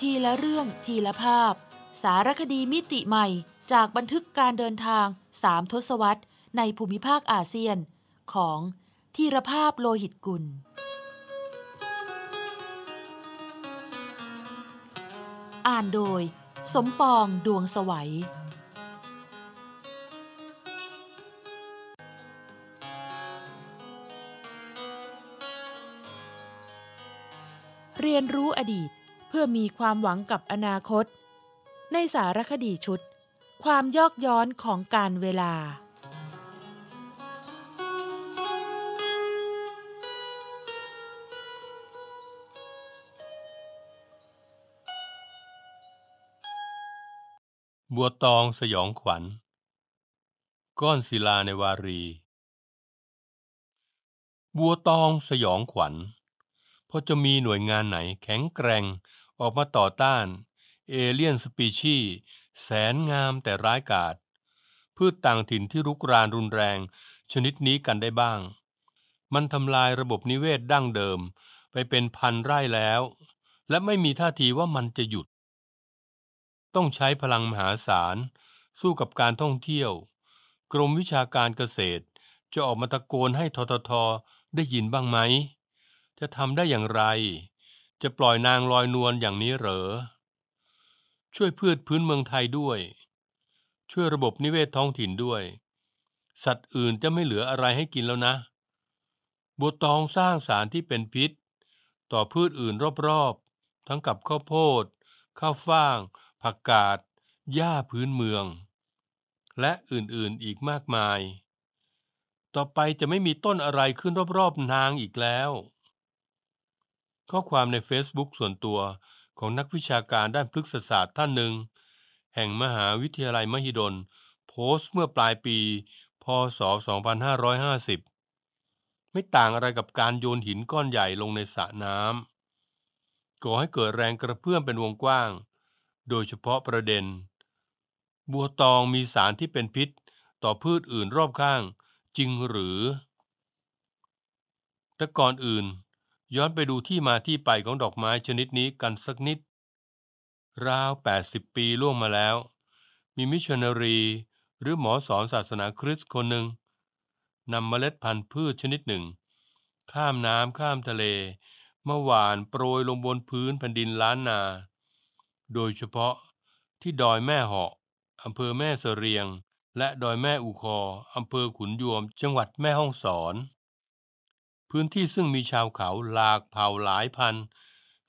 ทีละเรื่องทีละภาพ สารคดีมิติใหม่จากบันทึกการเดินทางสามทศวรรษในภูมิภาคอาเซียน ของทีรภาพโลหิตกุล อ่านโดย สมปองดวงสวัยเรียนรู้อดีตเพื่อมีความหวังกับอนาคต ในสารคดีชุด ความยอกย้อนของการเวลา บัวตองสยองขวัญ ก้อนศิลาในวารี บัวตองสยองขวัญก็จะมีหน่วยงานไหนแข็งแกร่งออกมาต่อต้าน เอเลี่ยนสปีชีแสนงามแต่ร้ายกาจพืชต่างถิ่นที่รุกรานรุนแรงชนิดนี้กันได้บ้าง มันทำลายระบบนิเวศดั้งเดิม ไปเป็นพันไร่แล้ว และไม่มีท่าทีว่ามันจะหยุด ต้องใช้พลังมหาศาล สู้กับการท่องเที่ยว กรมวิชาการเกษตร จะออกมาตะโกนให้ทททได้ยินบ้างไหมจะทำได้อย่างไร จะปล่อยนางลอยนวลอย่างนี้เหรอช่วยพืชพื้นเมืองไทยด้วย ช่วยระบบนิเวศท้องถิ่นด้วย สัตว์อื่นจะไม่เหลืออะไรให้กินแล้วนะ บัวตองสร้างสารที่เป็นพิษ ต่อพืชอื่นรอบๆ ทั้งกับข้าวโพด ข้าวฟ่าง ผักกาด หญ้าพื้นเมือง และอื่นๆอีกมากมาย ต่อไปจะไม่มีต้นอะไรขึ้นรอบๆนางอีกแล้วข้อความใน Facebook ส่วนตัวของนักวิชาการด้านพฤกษศาสตร์ท่านหนึ่ง แห่งมหาวิทยาลัยมหิดล โพสต์เมื่อปลายปี พศ 2550 ไม่ต่างอะไรกับการโยนหินก้อนใหญ่ลงในสระน้ำก่อให้เกิดแรงกระเพื่อมเป็นวงกว้าง โดยเฉพาะประเด็น บัวตองมีสารที่เป็นพิษ ต่อพืชอื่นรอบข้าง จริงหรือแต่ก่อนอื่นย้อนไปดูที่มาที่ไปของดอกไม้ชนิดนี้กันสักนิด ราว 80 ปีล่วงมาแล้ว มีมิชชันนารีหรือหมอสอนศาสนาคริสต์คนหนึ่งนำเมล็ดพันธุ์พืชชนิดหนึ่ง ข้ามน้ำข้ามทะเลเมื่อวานโปรยลงบนพื้นแผ่นดินล้านนา โดยเฉพาะที่ดอยแม่เหาะอำเภอแม่เสเรียง และดอยแม่อุคออำเภอขุนยวมจังหวัดแม่ฮ่องสอนพื้นที่ซึ่งมีชาวเขาหลากเผ่าหลายพัน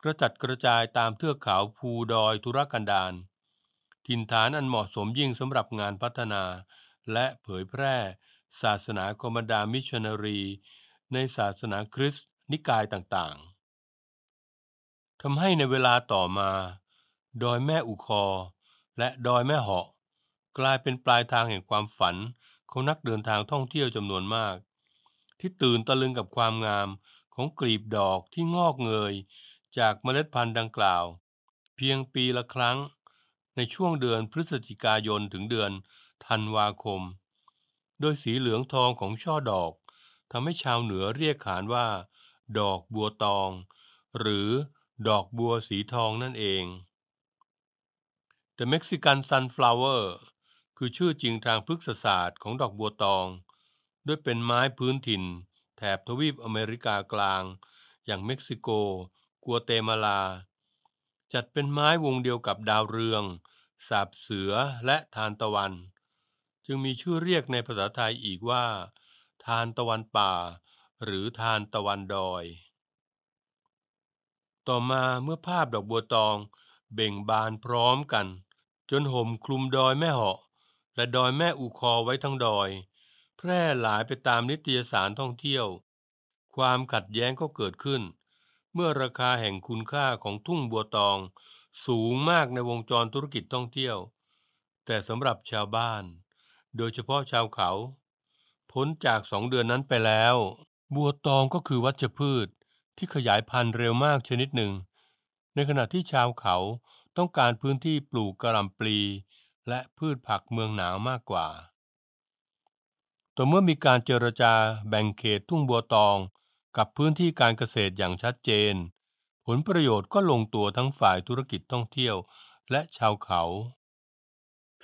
กระจัดกระจายตามเทือกเขาภูดอยธุรกันดารถิ่นฐานอันเหมาะสมยิ่งสำหรับงานพัฒนา และเผยแพร่ศาสนาคอมดามิชนารี ในศาสนาคริสต์นิกายต่างๆทำให้ในเวลาต่อมา ดอยแม่อุคอและดอยแม่เหาะกลายเป็นปลายทางแห่งความฝันของนักเดินทางท่องเที่ยวจำนวนมากที่ตื่นตะลึงกับความงามของกลีบดอกที่งอกเงยจากเมล็ดพันธุ์ดังกล่าว เพียงปีละครั้งในช่วงเดือนพฤศจิกายนถึงเดือนธันวาคม โดยสีเหลืองทองของช่อดอกทำให้ชาวเหนือเรียกขานว่า ดอกบัวตองหรือดอกบัวสีทองนั่นเอง The Mexican Sunflower คือชื่อจริงทางพฤกษศาสตร์ของดอกบัวตองด้วยเป็นไม้พื้นถิ่น แถบทวีปอเมริกากลางอย่างเม็กซิโก กัวเตมาลา จัดเป็นไม้วงเดียวกับดาวเรืองสาบเสือและทานตะวัน จึงมีชื่อเรียกในภาษาไทยอีกว่า ทานตะวันป่า หรือทานตะวันดอย ต่อมาเมื่อภาพดอกบัวตองเบ่งบานพร้อมกัน จนห่มคลุมดอยแม่เหาะและดอยแม่อูคอไว้ทั้งดอยแพร่หลายไปตามนิตยสารท่องเที่ยว ความขัดแย้งก็เกิดขึ้น เมื่อราคาแห่งคุณค่าของทุ่งบัวตองสูงมากในวงจรธุรกิจท่องเที่ยว แต่สำหรับชาวบ้าน โดยเฉพาะชาวเขา พ้นจากสองเดือนนั้นไปแล้ว บัวตองก็คือวัชพืชที่ขยายพันธุ์เร็วมากชนิดหนึ่ง ในขณะที่ชาวเขาต้องการพื้นที่ปลูกกระลำปลีและพืชผักเมืองหนาวมากกว่าต่เมื่อมีการเจรจาแบ่งเขตทุ่งบัวตองกับพื้นที่การเกษตรอย่างชัดเจน ผลประโยชน์ก็ลงตัวทั้งฝ่ายธุรกิจท่องเที่ยวและชาวเขา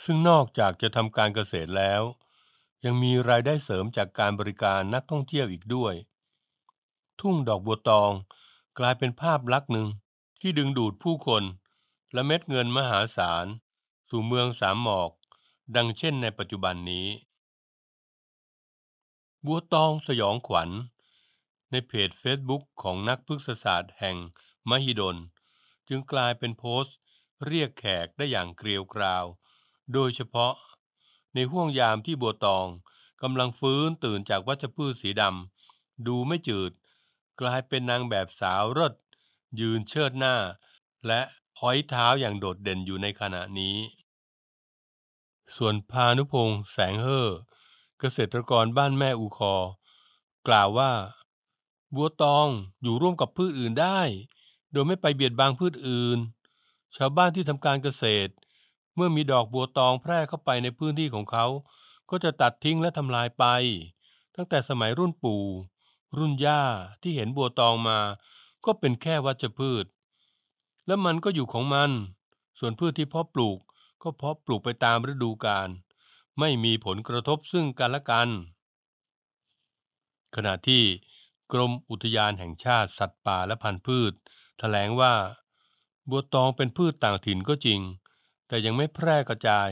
ซึ่งนอกจากจะทำการเกษตรแล้ว ยังมีรายได้เสริมจากการบริการนักท่องเที่ยวอีกด้วย ทุ่งดอกบัวตองกลายเป็นภาพลักษณ์หนึ่งที่ดึงดูดผู้คนและเม็ดเงินมหาศาลสู่เมืองสามหมอก ดังเช่น ในปัจจุบันนี้บัวตองสยองขวัญ ในเพจเฟซบุ๊กของนักพฤกษศาสตร์แห่งมหิดล จึงกลายเป็นโพสต์เรียกแขกได้อย่างเกลียวกราว โดยเฉพาะ ในห่วงยามที่บัวตอง กำลังฟื้นตื่นจากวัชพืชสีดำ ดูไม่จืด กลายเป็นนางแบบสาวรถ ยืนเชิดหน้า และพอยเท้าอย่างโดดเด่นอยู่ในขณะนี้ ส่วนพานุพงษ์แสงเฮอเกษตรกรบ้านแม่อูคอ กล่าวว่า บัวตองอยู่ร่วมกับพืชอื่นได้ โดยไม่ไปเบียดบังพืชอื่น ชาวบ้านที่ทำการเกษตร เมื่อมีดอกบัวตองแพร่เข้าไปในพื้นที่ของเขา ก็จะตัดทิ้งและทำลายไป ตั้งแต่สมัยรุ่นปู่รุ่นย่าที่เห็นบัวตองมา ก็เป็นแค่วัชพืช และมันก็อยู่ของมัน ส่วนพืชที่เพาะปลูก ก็เพาะปลูกไปตามฤดูกาลไม่มีผลกระทบซึ่งกันและกัน ขณะที่กรมอุทยานแห่งชาติสัตว์ป่าและพันธุ์พืชแถลงว่าบัวตองเป็นพืชต่างถิ่นก็จริง แต่ยังไม่แพร่กระจาย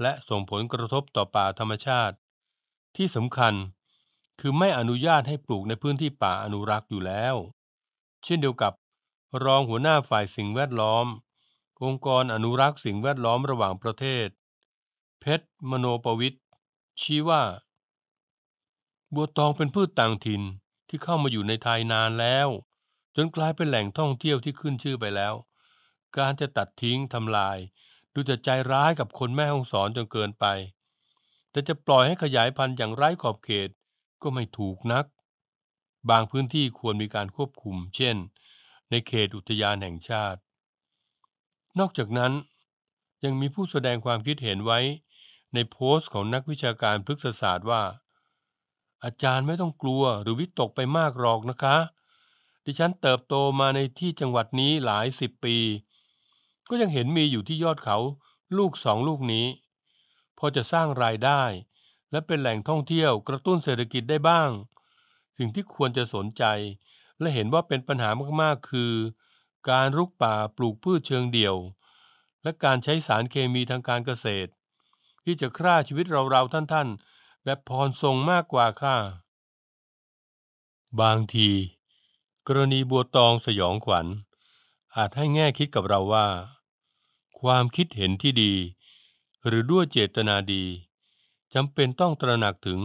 และส่งผลกระทบต่อป่าธรรมชาติ ที่สำคัญคือไม่อนุญาตให้ปลูกในพื้นที่ป่าอนุรักษ์อยู่แล้ว เช่นเดียวกับรองหัวหน้าฝ่ายสิ่งแวดล้อม องค์กรอนุรักษ์สิ่งแวดล้อมระหว่างประเทศเพชรมโนปวิทชี้ว่า บัวตองเป็นพืชต่างถิ่นที่เข้ามาอยู่ในไทยนานแล้ว จนกลายเป็นแหล่งท่องเที่ยวที่ขึ้นชื่อไปแล้ว การจะตัดทิ้งทำลาย ดูจะใจร้ายกับคนแม่ห้องสอนจนเกินไป แต่จะปล่อยให้ขยายพันธุ์อย่างไร้ขอบเขตก็ไม่ถูกนัก บางพื้นที่ควรมีการควบคุม เช่น ในเขตอุทยานแห่งชาติ นอกจากนั้น ยังมีผู้แสดงความคิดเห็นไว้ในโพสต์ของนักวิชาการพฤกษศาสตร์ว่า อาจารย์ไม่ต้องกลัวหรือวิตกไปมากหรอกนะคะ ดิฉันเติบโตมาในที่จังหวัดนี้หลายสิบปี ก็ยังเห็นมีอยู่ที่ยอดเขาลูกสองลูกนี้ พอจะสร้างรายได้ และเป็นแหล่งท่องเที่ยวกระตุ้นเศรษฐกิจได้บ้าง สิ่งที่ควรจะสนใจ และเห็นว่าเป็นปัญหามากๆคือ การรุกป่าปลูกพืชเชิงเดี่ยว และการใช้สารเคมีทางการเกษตรที่จะฆ่าชีวิตเรา ๆ ท่าน ๆแบบพรทรงมากกว่าข้าบางที กรณีบัวตองสยองขวัญ อาจให้แง่คิดกับเราว่า ความคิดเห็นที่ดี หรือด้วยเจตนาดี จำเป็นต้องตระหนักถึง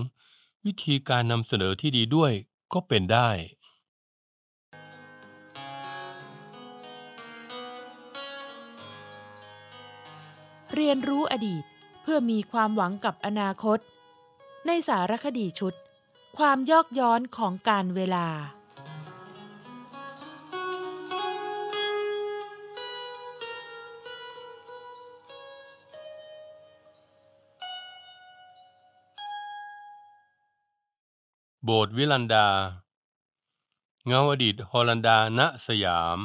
วิธีการนำเสนอที่ดีด้วยก็เป็นได้ เรียนรู้อดีตเพื่อมีความหวังกับอนาคต ในสารคดีชุด ความยอกย้อนของการเวลา โบสถ์วิลันดา เงาอดีตฮอลันดาณสยาม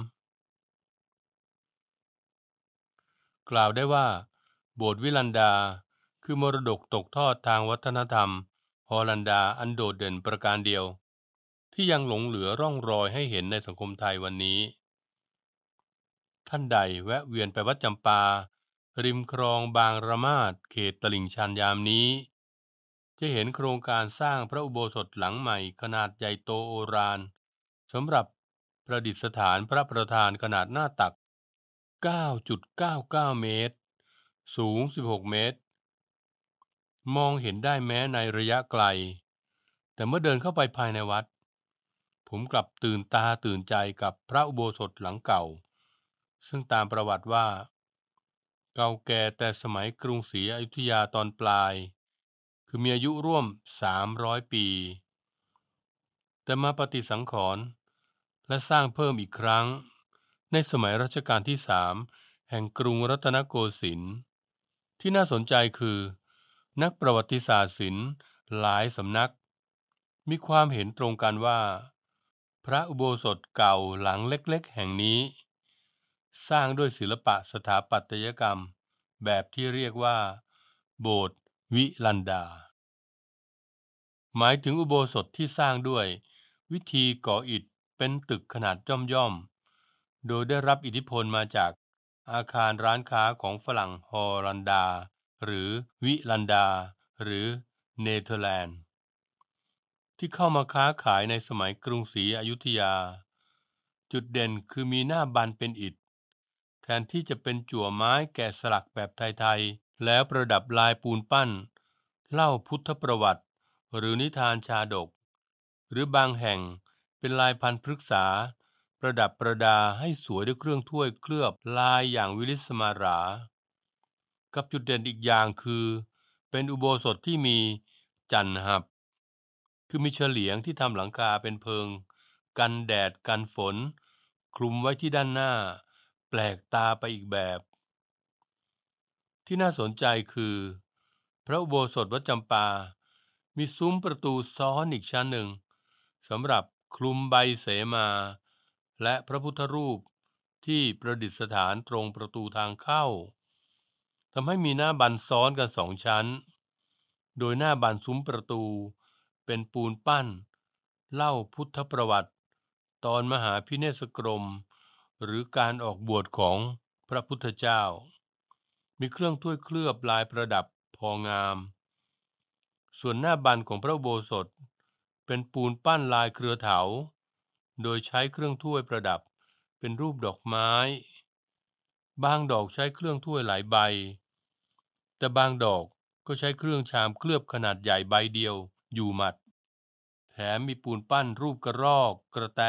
กล่าวได้ว่าโบสถ์วิลันดาคือมรดกตกทอดทางวัฒนธรรม ฮอลันดาอันโดดเด่นประการเดียว ที่ยังหลงเหลือร่องรอยให้เห็นในสังคมไทยวันนี้ ท่านใดแวะเวียนไปวัดจำปา ริมคลองบางระมาดเขตตลิ่งชันยามนี้ จะเห็นโครงการสร้างพระอุโบสถหลังใหม่ขนาดใหญ่โตโอรานสำหรับประดิษฐานพระประธานขนาดหน้าตัก 9.99 เมตรสูง 16 เมตร มองเห็นได้แม้ในระยะไกล แต่เมื่อเดินเข้าไปภายในวัด ผมกลับตื่นตาตื่นใจกับพระอุโบสถหลังเก่า ซึ่งตามประวัติว่า เก่าแก่แต่สมัยกรุงศรีอยุธยาตอนปลาย คือมีอายุร่วม 300 ปี แต่มาปฏิสังขรณ์และสร้างเพิ่มอีกครั้ง ในสมัยรัชกาลที่สามแห่งกรุงรัตนโกสินทร์ที่น่าสนใจคือนักประวัติศาสตร์ศิลป์หลายสำนัก มีความเห็นตรงกันว่า พระอุโบสถเก่าหลังเล็กๆแห่งนี้ สร้างด้วยศิลปะสถาปัตยกรรมแบบที่เรียกว่า โบสถ์วิลันดา หมายถึงอุโบสถที่สร้างด้วยวิธีก่ออิฐเป็นตึกขนาดย่อม ๆ โดยได้รับอิทธิพลมาจากอาคารร้านค้าของฝรั่งฮอลันดา หรือวิลันดาหรือเนเธอร์แลนด์ ที่เข้ามาค้าขายในสมัยกรุงศรีอยุธยา จุดเด่นคือมีหน้าบานเป็นอิฐ แทนที่จะเป็นจั่วไม้แกะสลักแบบไทย ๆ แล้วประดับลายปูนปั้น เล่าพุทธประวัติ หรือนิทานชาดก หรือบางแห่งเป็นลายพันธุ์พฤกษาประดับประดาให้สวยด้วยเครื่องถ้วยเคลือบลายอย่างวิลิสมารากับจุดเด่นอีกอย่างคือ เป็นอุโบสถที่มีจันหับ คือมีเฉลียงที่ทำหลังคาเป็นเพิง กันแดดกันฝน คลุมไว้ที่ด้านหน้า แปลกตาไปอีกแบบ ที่น่าสนใจคือ พระอุโบสถวัดจำปา มีซุ้มประตูซ้อนอีกชั้นหนึ่งสำหรับคลุมใบเสมาและพระพุทธรูปที่ประดิษฐานตรงประตูทางเข้าทำให้มีหน้าบันซ้อนกันสองชั้น โดยหน้าบันซุ้มประตูเป็นปูนปั้น เล่าพุทธประวัติ ตอนมหาพิเนสกรมหรือการออกบวชของพระพุทธเจ้า มีเครื่องถ้วยเคลือบลายประดับพองาม ส่วนหน้าบันของพระโบสถเป็นปูนปั้นลายเครือเถาโดยใช้เครื่องถ้วยประดับเป็นรูปดอกไม้ บางดอกใช้เครื่องถ้วยหลายใบ แต่บางดอกก็ใช้เครื่องชามเคลือบขนาดใหญ่ใบเดียวอยู่หมัด แถมมีปูนปั้น รูปกระรอก กระแต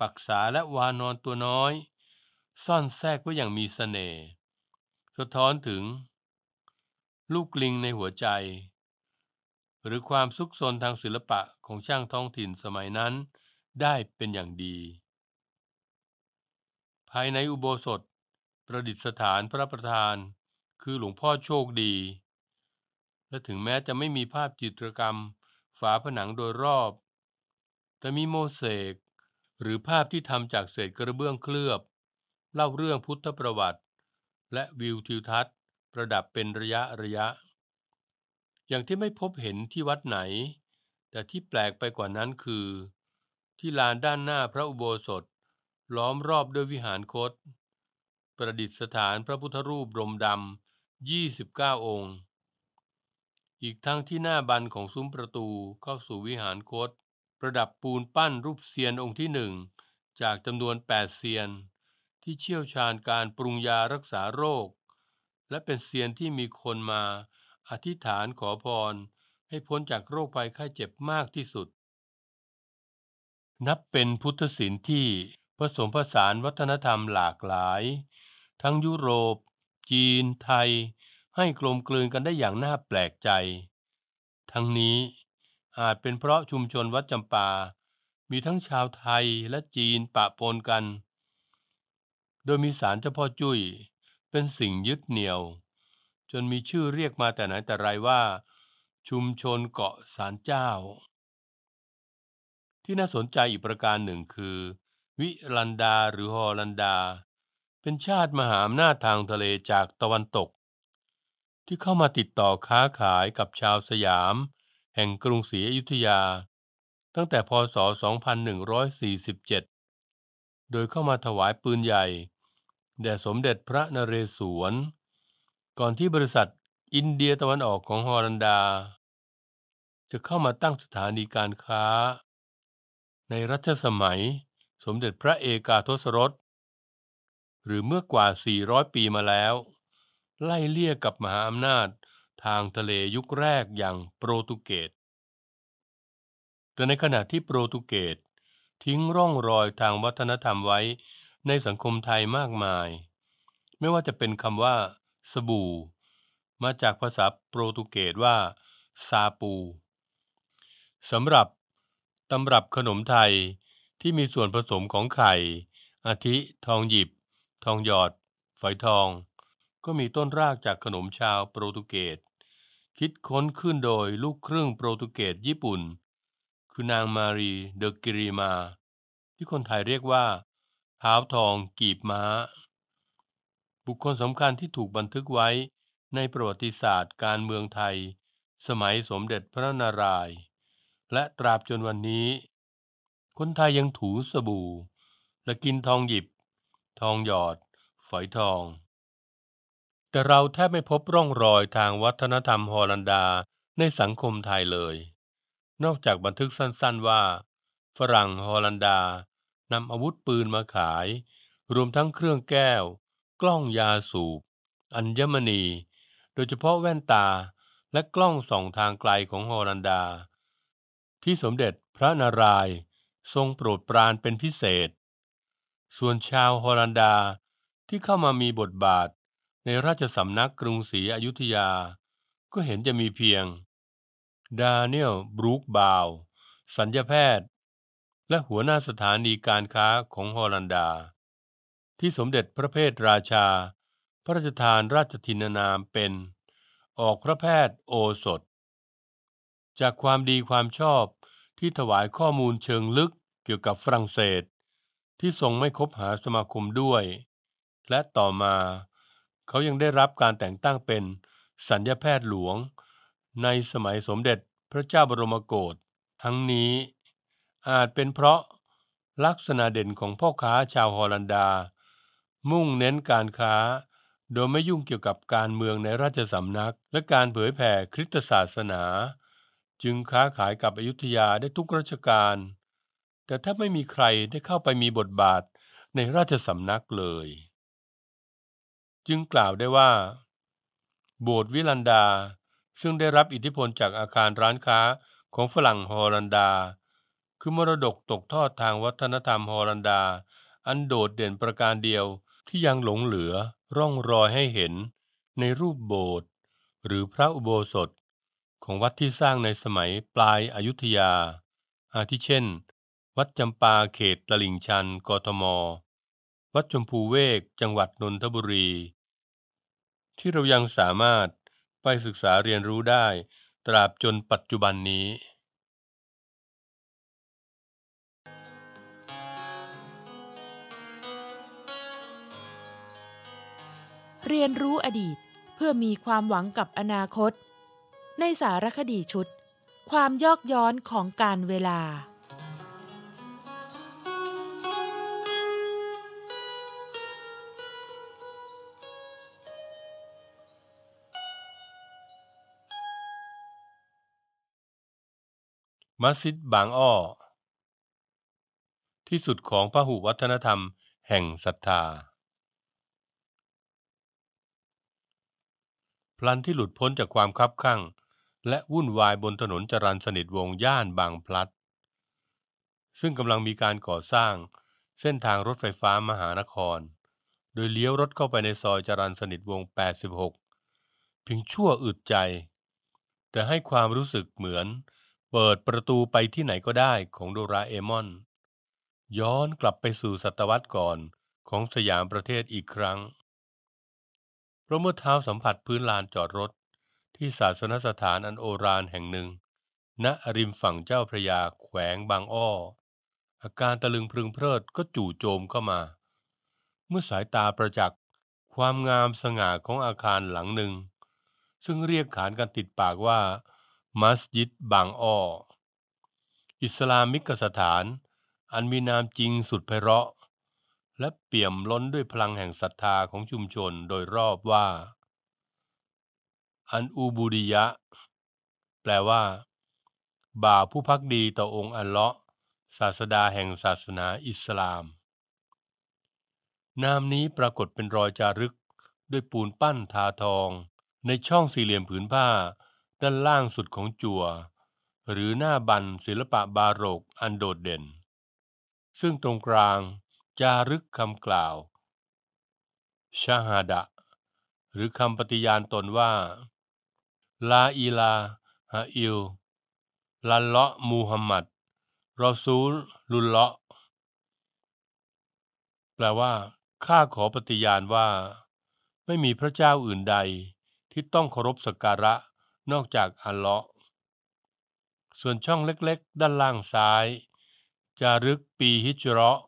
ปักษาและวานอนตัวน้อย ซ่อนแทรกไว้อย่างมีสเสน่ห์สะท้อนถึงลูกลิงในหัวใจ หรือความสุขสนทางศิลปะของช่างท้องถิ่นสมัยนั้นได้เป็นอย่างดี ภายในอุโบสถประดิษฐานพระประธาน คือหลวงพ่อโชคดี และถึงแม้จะไม่มีภาพจิตรกรรมฝาผนังโดยรอบแต่มีโมเสกหรือภาพที่ทำจากเศษกระเบื้องเคลือบ เล่าเรื่องพุทธประวัติ และวิวทิวทัศน์ประดับเป็นระยะระยะ อย่างที่ไม่พบเห็นที่วัดไหน แต่ที่แปลกไปกว่านั้นคือที่ลานด้านหน้าพระอุโบสถ ล้อมรอบด้วยวิหารคต ประดิษฐานพระพุทธรูปรมดำ29 องค์ อีกทั้งที่หน้าบันของซุ้มประตูเข้าสู่วิหารคต ประดับปูนปั้นรูปเซียนองค์ที่หนึ่ง จากจำนวน 8 เซียน ที่เชี่ยวชาญการปรุงยารักษาโรค และเป็นเซียนที่มีคนมา อธิษฐานขอพรให้พ้นจากโรคภัยไข้เจ็บมากที่สุดนับเป็นพุทธศิลป์ที่ผสมผสานวัฒนธรรมหลากหลาย ทั้งยุโรป จีนไทย ให้กลมกลืนกันได้อย่างน่าแปลกใจ ทั้งนี้อาจเป็นเพราะชุมชนวัดจำปา มีทั้งชาวไทยและจีนปะปนกัน โดยมีสารเจ้าพ่อจุ้ยเป็นสิ่งยึดเหนี่ยว จนมีชื่อเรียกมาแต่ไหนแต่ไรว่า ชุมชนเกาะสารเจ้าที่น่าสนใจอีกประการหนึ่งคือ วิลันดาหรือฮอลันดา เป็นชาติมหาอำนาจทางทะเลจากตะวันตก ที่เข้ามาติดต่อค้าขายกับชาวสยามแห่งกรุงศรีอยุธยา ตั้งแต่พศ 2147 โดยเข้ามาถวายปืนใหญ่ แด่สมเด็จพระนเรศวร ก่อนที่บริษัทอินเดียตะวันออกของฮอลันดา จะเข้ามาตั้งสถานีการค้าในรัชสมัยสมเด็จพระเอกาทศรสหรือเมื่อกว่า 400 ปีมาแล้ว ไล่เลี่ยกับมหาอำนาจทางทะเลยุคแรกอย่างโปรตุเกสแต่ในขณะที่โปรตุเกสทิ้งร่องรอยทางวัฒนธรรมไว้ในสังคมไทยมากมาย ไม่ว่าจะเป็นคำว่าสบู่ มาจากภาษาโปรตุเกสว่าซาปูสำหรับำรับขนมไทยที่มีส่วนผสมของไข่ อาทิทองหยิบ ทองหยอดฝอยทอง ก็มีต้นรากจากขนมชาวโปรตุเกสคิดค้นขึ้นโดยลูกครึ่งโปรตุเกสญี่ปุ่น คือนางมารีเดอกิริมา ที่คนไทยเรียกว่าเท้าทองกีบม้า บุคคลสำคัญที่ถูกบันทึกไว้ในประวัติศาสตร์การเมืองไทย สมัยสมเด็จพระนารายณ์และตราบจนวันนี้ คนไทยยังถูสบู่และกินทองหยิบ ทองหยอดฝอยทอง แต่เราแทบไม่พบร่องรอยทางวัฒนธรรมฮอลันดาในสังคมไทยเลย นอกจากบันทึกสั้นๆว่า ฝรั่งฮอลันดานำอาวุธปืนมาขาย รวมทั้งเครื่องแก้ว กล้องยาสูบ อัญมณี โดยเฉพาะแว่นตาและกล้องส่องทางไกลของฮอลันดาที่สมเด็จพระนารายณ์ทรงโปรดปรานเป็นพิเศษ ส่วนชาวฮอลันดาที่เข้ามามีบทบาทในราชสำนักกรุงศรีอยุธยา ก็เห็นจะมีเพียง ดาเนียลบรูคบาว สัญญาแพทย์ และหัวหน้าสถานีการค้าของฮอลันดา ที่สมเด็จพระเพทราชา พระราชทานราชทินานามเป็นออกพระแพทย์โอสถจากความดีความชอบที่ถวายข้อมูลเชิงลึกเกี่ยวกับฝรั่งเศส ที่ทรงไม่คบหาสมาคมด้วย และต่อมา เขายังได้รับการแต่งตั้งเป็นสัญญาแพทย์หลวง ในสมัยสมเด็จพระเจ้าบรมโกศ ทั้งนี้ อาจเป็นเพราะลักษณะเด่นของพ่อค้าชาวฮอลันดา มุ่งเน้นการค้าโดยไม่ยุ่งเกี่ยวกับการเมืองในราชสำนัก และการเผยแผ่คริสตศาสนาจึงค้าขายกับอยุธยาได้ทุกราชการ แต่ถ้าไม่มีใครได้เข้าไปมีบทบาทในราชสำนักเลย จึงกล่าวได้ว่า โบสถ์วิลันดาซึ่งได้รับอิทธิพลจากอาคารร้านค้าของฝรั่งฮอลันดา คือมรดกตกทอดทางวัฒนธรรมฮอลันดา อันโดดเด่นประการเดียวที่ยังหลงเหลือร่องรอยให้เห็นในรูปโบสถ์หรือพระอุโบสถของวัดที่สร้างในสมัยปลายอายุทยา อาทิเช่น วัดจำปาเขตตลิ่งชันกทมวัดชมพูเวกจังหวัดนนทบุรี ที่เรายังสามารถไปศึกษาเรียนรู้ได้ ตราบจนปัจจุบันนี้ เรียนรู้อดีตเพื่อมีความหวังกับอนาคตในสารคดีชุด ความยอกย้อนของการเวลา มัสยิดบางอ้อที่สุดของพระหุวัฒนธรรม แห่งศรัทธา พลันที่หลุดพ้นจากความคับข้างและวุ่นวายบนถนนจรันสนิทวงย่านบางพลัด ซึ่งกำลังมีการก่อสร้างเส้นทางรถไฟฟ้ามหานคร โดยเลี้ยวรถเข้าไปในซอยจรันสนิทวง 86 เพียงชั่วอึดใจ แต่ให้ความรู้สึกเหมือน เปิดประตูไปที่ไหนก็ได้ของโดราเอมอน ย้อนกลับไปสู่ศตวรรษก่อนของสยามประเทศอีกครั้งเพราะเมื่อเท้าสัมผัสพื้นลานจอดรถที่ศาสนสถานอันโอรานแห่งหนึ่ง ณ ริมฝั่งเจ้าพระยาแขวงบางอ้อ อาการตะลึงพรึงเพลิดก็จู่โจมเข้ามา เมื่อสายตาประจักษ์ ความงามสง่าของอาคารหลังหนึ่ง ซึ่งเรียกขานกันติดปากว่า มัสยิดบางอ้อ อิสลามิกสถาน อันมีนามจริงสุดไพเราะ และเปี่ยมล้นด้วยพลังแห่งศรัทธาของชุมชนโดยรอบว่าอันอูบูดิยะ แปลว่า บ่าวผู้พักดีต่อองค์อัลเลาะห์ศาสดาแห่งศาสนาอิสลาม นามนี้ปรากฏเป็นรอยจารึก ด้วยปูนปั้นทาทอง ในช่องสี่เหลี่ยมผืนผ้า ด้านล่างสุดของจัว่ว หรือหน้าบันศิลปะบาโรกอันโดดเด่น ซึ่งตรงกลางจารึกคำกล่าวชาฮาดะหรือคำปฏิญาณตนว่าลาอีลาฮะอิลลันเลาะมูฮัมหมัดรอซูลลุลเลาะแปลว่า ข้าขอปฏิญาณว่า ไม่มีพระเจ้าอื่นใด ที่ต้องเคารพสักการะนอกจากอัลเลาะห์ส่วนช่องเล็กๆ ด้านล่างซ้ายจารึกปีฮิจเราะ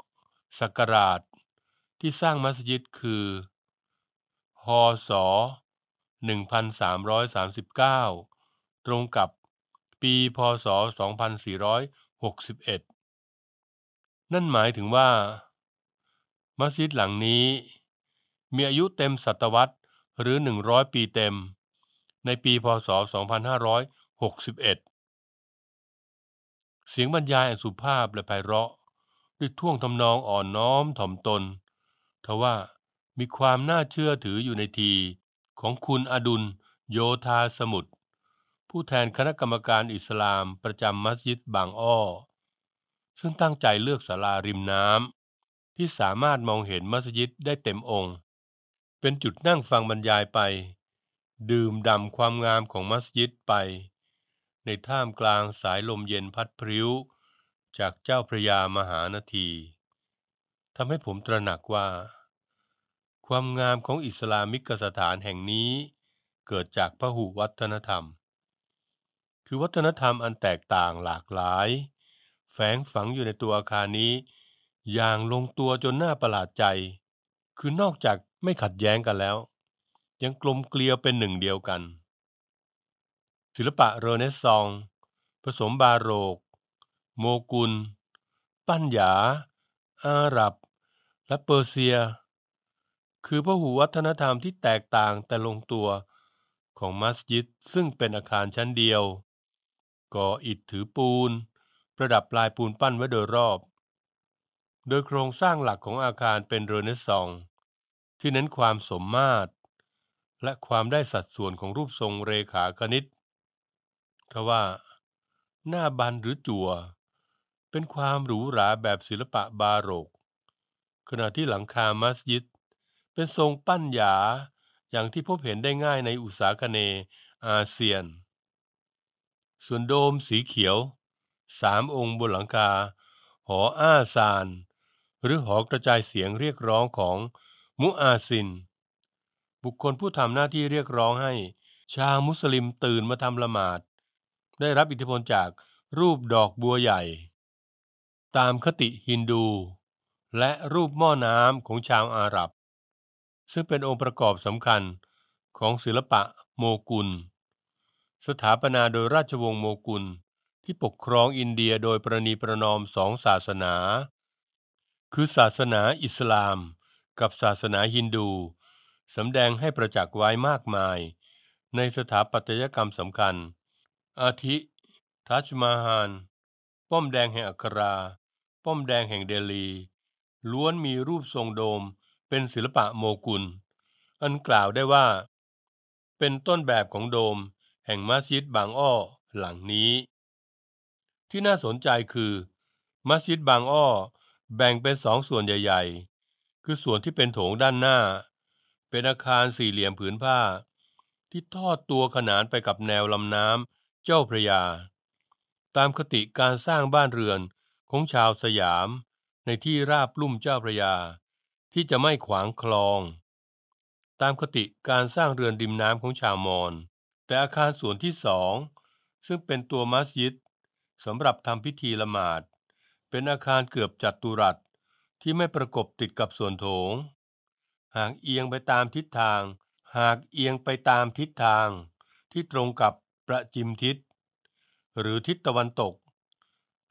สักการาช ที่สร้างมัสยิดคือฮสศ1339 ตรงกับปีพศ 2461 นั่นหมายถึงว่า มัสยิดหลังนี้ มีอายุเต็มศตวรรษหรือ 100 ปีเต็ม ในปีพศ 2561 เสียงบรรยายอันสุภาพและไพเราะด้วยท่วงทำนองอ่อนน้อมถ่อมตนทว่ามีความน่าเชื่อถืออยู่ในทีของคุณอดุลโยธาสมุทรผู้แทนคณะกรรมการอิสลามประจำมัสยิดบางอ้อ ซึ่งตั้งใจเลือกศาลาริมน้ำที่สามารถมองเห็นมัสยิดได้เต็มองค์ เป็นจุดนั่งฟังบรรยายไป ดื่มด่ำความงามของมัสยิดไป ในท่ามกลางสายลมเย็นพัดพริ้วจากเจ้าพระยามหานทีทำให้ผมตระหนักว่าความงามของอิสลามิกสถานแห่งนี้เกิดจากพหุวัฒนธรรม คือวัฒนธรรมอันแตกต่างหลากหลาย แฝงฝังอยู่ในตัวอาคารนี้อย่างลงตัวจนน่าประหลาดใจ คือนอกจากไม่ขัดแย้งกันแล้ว ยังกลมเกลียวเป็นหนึ่งเดียวกัน ศิลปะเรเนซอง ผสมบาโรก โมกุล ปัญญาอาหรับ และเปอร์เซียคือพหูวัฒนธรรมที่แตกต่างแต่ลงตัวของมัสยิดซึ่งเป็นอาคารชั้นเดียว ก่ออิฐถือปูนประดับลายปูนปั้นไว้โดยรอบ โดยโครงสร้างหลักของอาคารเป็นเรเนซองที่เน้นความสมมาตร และความได้สัดส่วนของรูปทรงเรขาคณิตทว่า หน้าบันหรือจัว่ว เป็นความหรูหราแบบศิลปะบาโรก ขณะที่หลังคามัสยิดเป็นทรงปั้นหยาอย่างที่พบเห็นได้ง่ายในอุษาคเนอาเซียน ส่วนโดมสีเขียวสามองค์บนหลังคา หออาซาน หรือหอกระจายเสียงเรียกร้องของมุอาซิน บุคคลผู้ทำหน้าที่เรียกร้องให้ชาวมุสลิมตื่นมาทำละหมาดได้รับอิทธิพลจากรูปดอกบัวใหญ่ ตามคติฮินดู และรูปหม้อน้ำของชาวอาหรับซึ่งเป็นองค์ประกอบสำคัญของศิลปะโมกุล สถาปนาโดยราชวงศ์โมกุล ที่ปกครองอินเดียโดยประนีประนอมสองศาสนา คือศาสนาอิสลาม กับศาสนาฮินดูสำแดงให้ประจักษ์ไว้มากมาย ในสถาปัตยกรรมสำคัญ อาทิ ทัชมาฮานป้อมแดงแห่งอัครา ป้อมแดงแห่งเดลี ล้วนมีรูปทรงโดมเป็นศิลปะโมกุล อันกล่าวได้ว่า เป็นต้นแบบของโดมแห่งมัสยิดบางอ้อหลังนี้ ที่น่าสนใจคือมัสยิดบางอ้อแบ่งเป็นสองส่วนใหญ่ ๆ คือส่วนที่เป็นโถงด้านหน้า เป็นอาคารสี่เหลี่ยมผืนผ้า ที่ทอดตัวขนานไปกับแนวลำน้ำเจ้าพระยา ตามคติการสร้างบ้านเรือนของชาวสยามในที่ราบลุ่มเจ้าพระยาที่จะไม่ขวางคลอง ตามคติการสร้างเรือนริมน้ำของชาวมอญแต่อาคารส่วนที่สองซึ่งเป็นตัวมัสยิดสำหรับทำพิธีละหมาดเป็นอาคารเกือบจัตุรัสที่ไม่ประกบติดกับส่วนโถง หากเอียงไปตามทิศทาง หากเอียงไปตามทิศทางที่ตรงกับประจิมทิศหรือทิศตะวันตก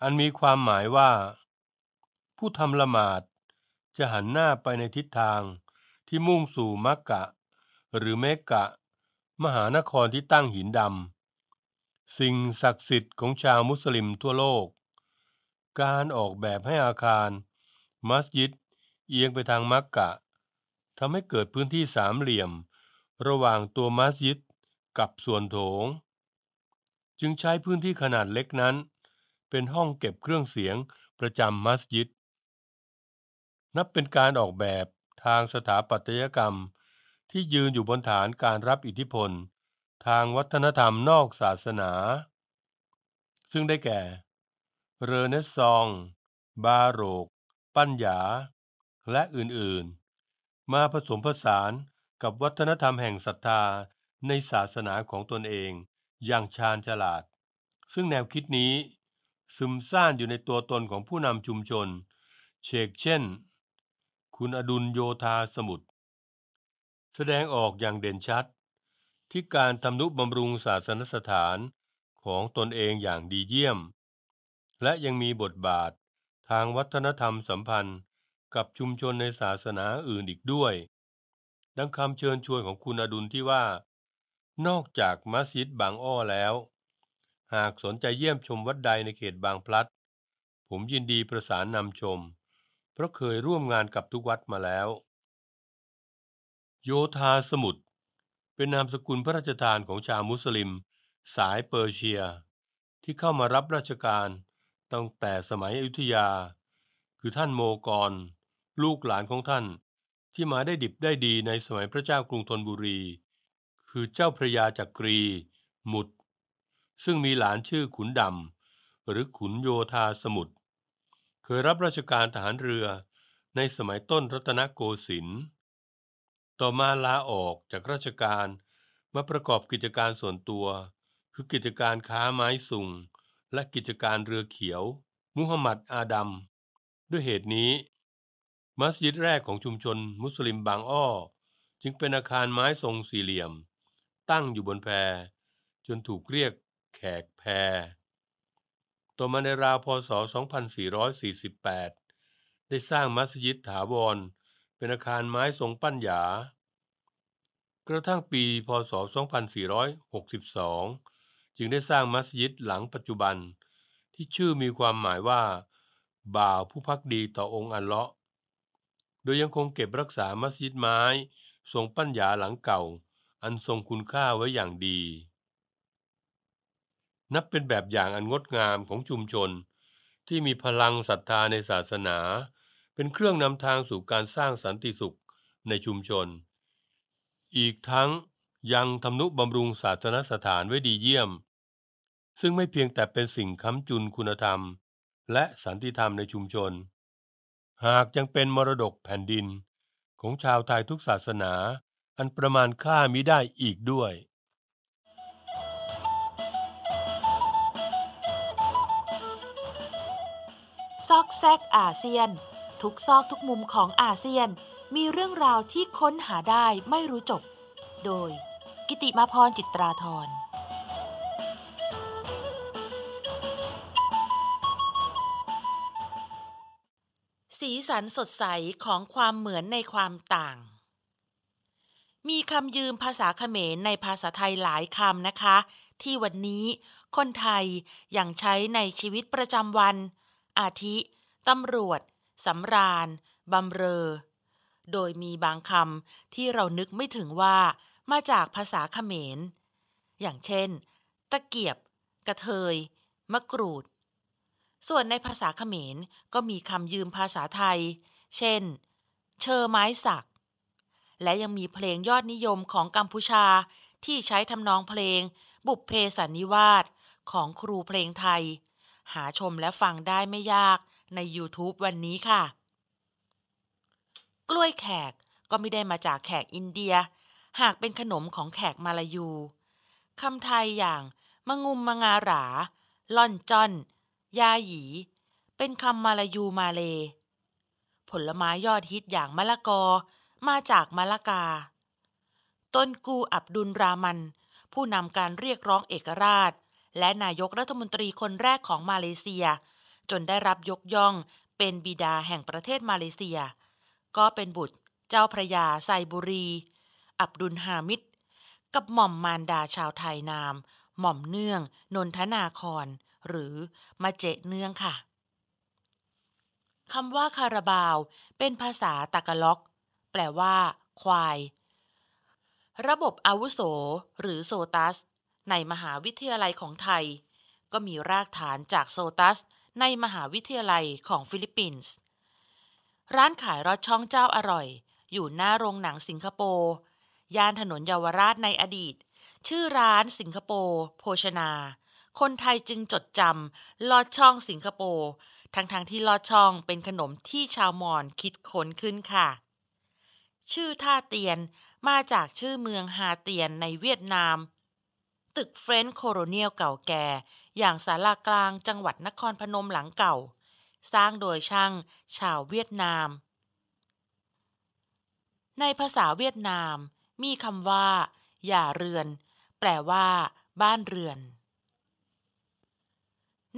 อันมีความหมายว่า ผู้ทำละหมาดจะหันหน้าไปในทิศทางที่มุ่งสู่มักกะ หรือเมกะ มหานครที่ตั้งหินดำ สิ่งศักดิ์สิทธิ์ของชาวมุสลิมทั่วโลก การออกแบบให้อาคาร มัสยิดเอียงไปทางมักกะทำให้เกิดพื้นที่สามเหลี่ยม ระหว่างตัวมัสยิดกับส่วนโถง จึงใช้พื้นที่ขนาดเล็กนั้น เป็นห้องเก็บเครื่องเสียงประจำมัสยิดนับเป็นการออกแบบทางสถาปัตยกรรม ที่ยืนอยู่บนฐานการรับอิทธิพล ทางวัฒนธรรมนอกศาสนา ซึ่งได้แก่ เรเนซอง บาโรก ปัญญา และอื่นๆ มาผสมผสานกับวัฒนธรรมแห่งศรัทธาในศาสนาของตนเองอย่างชาญฉลาด ซึ่งแนวคิดนี้ ซึมซ่านอยู่ในตัวตนของผู้นำชุมชนเชกเช่นคุณอดุลโยธาสมุทรแสดงออกอย่างเด่นชัดที่การทำนุบำรุงศาสนสถานของตนเองอย่างดีเยี่ยม และยังมีบทบาททางวัฒนธรรมสัมพันธ์กับชุมชนในศาสนาอื่นอีกด้วย ดังคำเชิญชวนของคุณอดุลที่ว่า นอกจากมัสยิดบางอ้อแล้ว หากสนใจเยี่ยมชมวัดใดในเขตบางพลัด ผมยินดีประสานนำชมพราะเคยร่วมงานกับทุกวัดมาแล้ว โยธาสมุทรเป็นนามสกุลพระราชทานของชาวมุสลิม สายเปอร์เซีย ที่เข้ามารับราชการตั้งแต่สมัยอยุธยา คือท่านโมกรลูกหลานของท่าน ที่มาได้ดิบได้ดีในสมัยพระเจ้ากรุงธนบุรี คือเจ้าพระยาจักรี หมุด ซึ่งมีหลานชื่อขุนดำ หรือขุนโยธาสมุทรเคยรับราชการทหารเรือในสมัยต้นรัตนโกสินทร์ ต่อมาลาออกจากราชการมาประกอบกิจการส่วนตัว คือกิจการค้าไม้สุงและกิจการเรือเขียว มุฮัมหมัดอาดัมด้วยเหตุนี้ มัสยิดแรกของชุมชนมุสลิมบางอ้อจึงเป็นอาคารไม้ทรงสี่เหลี่ยม ตั้งอยู่บนแพจนถูกเรียกแขกแพต่อมาในราวพศ 2448 ได้สร้างมัสยิดถาวร เป็นอาคารไม้ทรงปั้นหยา กระทั่งปีพศ 2462 จึงได้สร้างมัสยิดหลังปัจจุบัน ที่ชื่อมีความหมายว่า บ่าวผู้พักดีต่อองค์อัลเลาะห์ โดยยังคงเก็บรักษามัสยิดไม้ทรงปั้นหยาหลังเก่าอันทรงคุณค่าไว้อย่างดีนับเป็นแบบอย่างอันงดงามของชุมชน ที่มีพลังศรัทธาในศาสนา เป็นเครื่องนำทางสู่การสร้างสันติสุขในชุมชน อีกทั้งยังทำนุบำรุงศาสนสถานไว้ดีเยี่ยม ซึ่งไม่เพียงแต่เป็นสิ่งค้ำจุนคุณธรรมและสันติธรรมในชุมชน หากยังเป็นมรดกแผ่นดินของชาวไทยทุกศาสนาอันประมาณค่ามิได้อีกด้วยซอกแซกอาเซียนทุกซอกทุกมุมของอาเซียนมีเรื่องราวที่ค้นหาได้ไม่รู้จบ โดยกิติมาพรจิตราธรสีสันสดใสของความเหมือนในความต่าง มีคำยืมภาษาเขมรในภาษาไทยหลายคำนะคะ ที่วันนี้คนไทยยังใช้ในชีวิตประจำวันอาทิตำรวจสำราญบำเรอ โดยมีบางคำที่เรานึกไม่ถึงว่ามาจากภาษาเขมร อย่างเช่น ตะเกียบ กระเทย มะกรูด ส่วนในภาษาเขมรก็มีคำยืมภาษาไทย เช่น เชอไม้สัก และยังมีเพลงยอดนิยมของกัมพูชาที่ใช้ทำนองเพลงบุพเพสันนิวาสของครูเพลงไทยหาชมและฟังได้ไม่ยากใน YouTube วันนี้ค่ะ กล้วยแขกก็ไม่ได้มาจากแขกอินเดีย หากเป็นขนมของแขกมาลายูคำไทยอย่างมังุมมังาหราล่อนจอนยาหยีเป็นคำมาลายูมาเล ผลไม้ยอดฮิตอย่างมะละกอมาจากมะละกา ต้นกูอับดุลรามัน ผู้นำการเรียกร้องเอกราชและนายกรัฐมนตรีคนแรกของมาเลเซีย จนได้รับยกย่องเป็นบิดาแห่งประเทศมาเลเซีย ก็เป็นบุตรเจ้าพระยาไซบุรี อับดุลฮามิด กับหม่อมมารดาชาวไทยนาม หม่อมเนื่อง นนทนาคอนหรือมาเจเนื่องค่ะคำว่าคาราบาว เป็นภาษาตะกะล็อกแปลว่าควาย ระบบอาวุโสหรือโซตัสในมหาวิทยาลัยของไทย ก็มีรากฐานจากโซตัส ในมหาวิทยาลัยของฟิลิปปินส์ ร้านขายรถช่องเจ้าอร่อย อยู่หน้าโรงหนังสิงคโปร์ย่านถนนเยาวราชในอดีต ชื่อร้านสิงคโปร์โภชนา คนไทยจึงจดจำลอดช่องสิงคโปร์ทั้งๆทที่ลอดช่องเป็นขนมที่ชาวมอญคิดค้นขึ้นค่ะ ชื่อท่าเตียนมาจากชื่อเมืองฮาเตียนในเวียดนามตึกเฟรนช์โคโรเนียลเก่าแก่อย่างศาลากลางจังหวัดนครพนมหลังเก่า สร้างโดยช่าง ชาวเวียดนาม ในภาษาเวียดนามมีคำว่าอย่าเรือน แปลว่า บ้านเรือน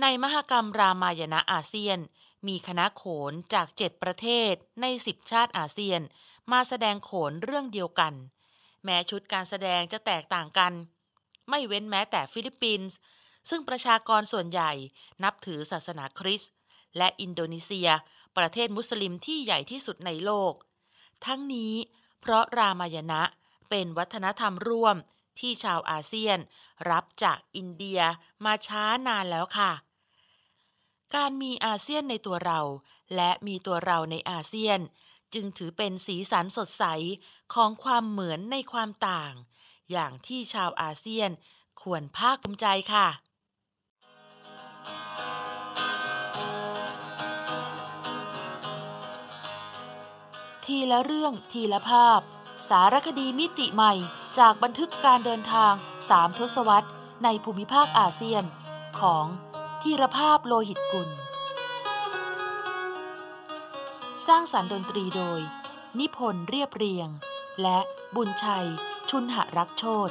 ในมหกรรมรามายณะอาเซียน มีคณะโขนจากเจ็ดประเทศในสิบชาติอาเซียนมาแสดงโขนเรื่องเดียวกัน แม้ชุดการแสดงจะแตกต่างกันไม่เว้นแม้แต่ฟิลิปปินส์ซึ่งประชากรส่วนใหญ่นับถือศาสนาคริสต์และอินโดนีเซีย ประเทศมุสลิมที่ใหญ่ที่สุดในโลก ทั้งนี้ เพราะรามายณะเป็นวัฒนธรรมร่วมที่ชาวอาเซียน รับจากอินเดียมาช้านานแล้วค่ะ การมีอาเซียนในตัวเรา และมีตัวเราในอาเซียน จึงถือเป็นสีสันสดใสของความเหมือนในความต่างอย่างที่ชาวอาเซียน ควรภาคภูมิใจค่ะ ทีละเรื่องทีละภาพ สารคดีมิติใหม่จากบันทึกการเดินทางสามทศวรรษ ในภูมิภาคอาเซียน ของ ทีรภาพโลหิตกุล สร้างสารรค์ดนตรีโดย นิพนธ์เรียบเรียง และบุญชัยชุนหรักโชต